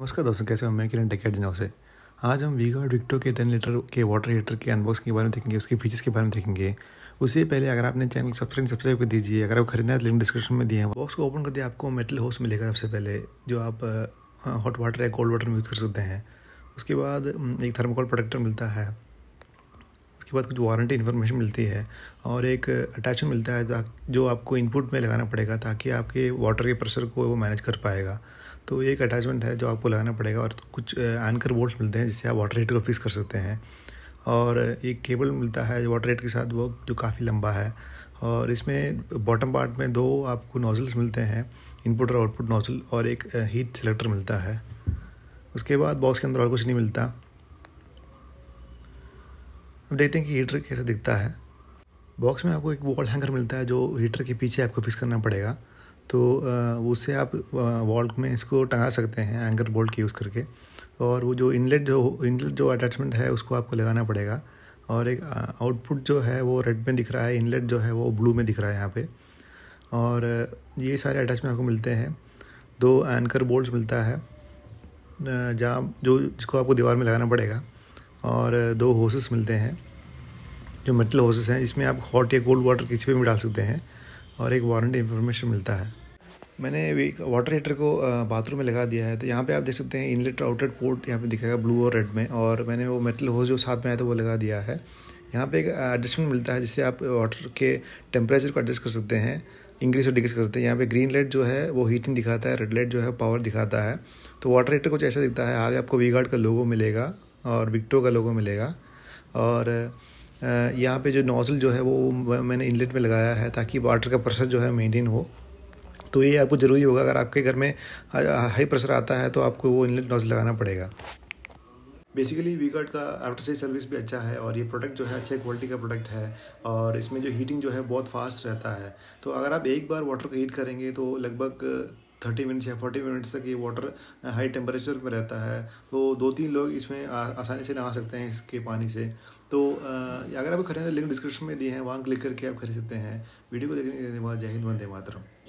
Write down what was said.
नमस्कार दोस्तों कैसे हो मैं किरण टेकेट जनों से आज हम वीगा विक्टो के टेन लीटर के वाटर हीटर के अनबॉक्स के बारे में देखेंगे उसके फीचर्स के बारे में देखेंगे उससे पहले अगर आपने चैनल सब्सक्राइब सब्सक्राइब कर दीजिए अगर आप खरीदना है तो लिंक डिस्क्रिप्शन में दिए हैं बॉक्स को ओपन कर दिया आपको मेटल होस्ट मिलेगा सबसे पहले जो आप हॉट वाटर या कोल्ड वाटर में यूज़ कर सकते हैं उसके बाद एक थर्मोकॉल प्रोटेक्टर मिलता है उसके बाद कुछ वारंटी इन्फॉर्मेशन मिलती है और एक अटैचमेंट मिलता है जो आपको इनपुट में लगाना पड़ेगा ताकि आपके वाटर के प्रेशर को वो मैनेज कर पाएगा तो ये एक अटैचमेंट है जो आपको लगाना पड़ेगा और कुछ एंकर बोल्ट मिलते हैं जिससे आप वाटर हीटर को फिक्स कर सकते हैं और एक केबल मिलता है वाटर हीटर के साथ वो जो काफ़ी लंबा है और इसमें बॉटम पार्ट में दो आपको नोजल्स मिलते हैं इनपुट और आउटपुट नोजल और एक हीट सेलेक्टर मिलता है उसके बाद बॉक्स के अंदर और कुछ नहीं मिलता अब देखते हैं कि हीटर कैसे दिखता है बॉक्स में आपको एक वॉल हैंगर मिलता है जो हीटर के पीछे आपको फिक्स करना पड़ेगा तो उससे आप वॉल्ट में इसको टंगा सकते हैं एंकर बोल्ट की यूज़ करके और वो जो इनलेट जो इनलेट जो अटैचमेंट है उसको आपको लगाना पड़ेगा और एक आउटपुट जो है वो रेड में दिख रहा है इनलेट जो है वो ब्लू में दिख रहा है यहाँ पे और ये सारे अटैचमेंट आपको मिलते हैं दो एंकर बोल्ट मिलता है जहाँ जो जिसको आपको दीवार में लगाना पड़ेगा और दो होसेस मिलते हैं जो मेटल होसेस हैं जिसमें आप हॉट या कोल्ड वाटर किसी पर भी डाल सकते हैं और एक वारंटी इन्फॉर्मेशन मिलता है मैंने एक वाटर हीटर को बाथरूम में लगा दिया है तो यहाँ पे आप देख सकते हैं इनलेट और आउटलेट पोर्ट यहाँ पे दिखेगा ब्लू और रेड में और मैंने वो मेटल होज जो साथ में आया था वो लगा दिया है यहाँ पे एक एडजस्टमेंट मिलता है जिससे आप वाटर के टेम्परेचर को एडजस्ट कर सकते हैं इंक्रीज और डिक्रीज कर सकते हैं यहाँ पे ग्रीन लाइट जो है वो हीटिंग दिखाता है रेड लाइट जो है पावर दिखाता है तो वाटर हीटर कुछ ऐसा दिखता है आगे आपको वी का लोगो मिलेगा और विक्टो का लोगो मिलेगा और यहाँ पे जो नोज़ल जो है वो मैंने इनलेट में लगाया है ताकि वाटर का प्रेशर जो है मेनटेन हो तो ये आपको ज़रूरी होगा अगर आपके घर में हाई प्रेशर आता है तो आपको वो इनलेट नोज़ल लगाना पड़ेगा बेसिकली वी का आफ्टर सेल सर्विस भी अच्छा है और ये प्रोडक्ट जो है अच्छे क्वालिटी का प्रोडक्ट है और इसमें जो हीटिंग जो है बहुत फास्ट रहता है तो अगर आप एक बार वाटर को हीट करेंगे तो लगभग थर्टी मिनट्स या फोर्टी मिनट्स तक ये वाटर हाई टेम्परेचर पर रहता है तो दो तीन लोग इसमें आसानी से नहा सकते हैं इसके पानी से तो अगर आप खरीदें लिंक डिस्क्रिप्शन में दिए हैं वहाँ क्लिक करके आप खरीद सकते हैं वीडियो को देखने के बाद जय हिंद वंदे मातरम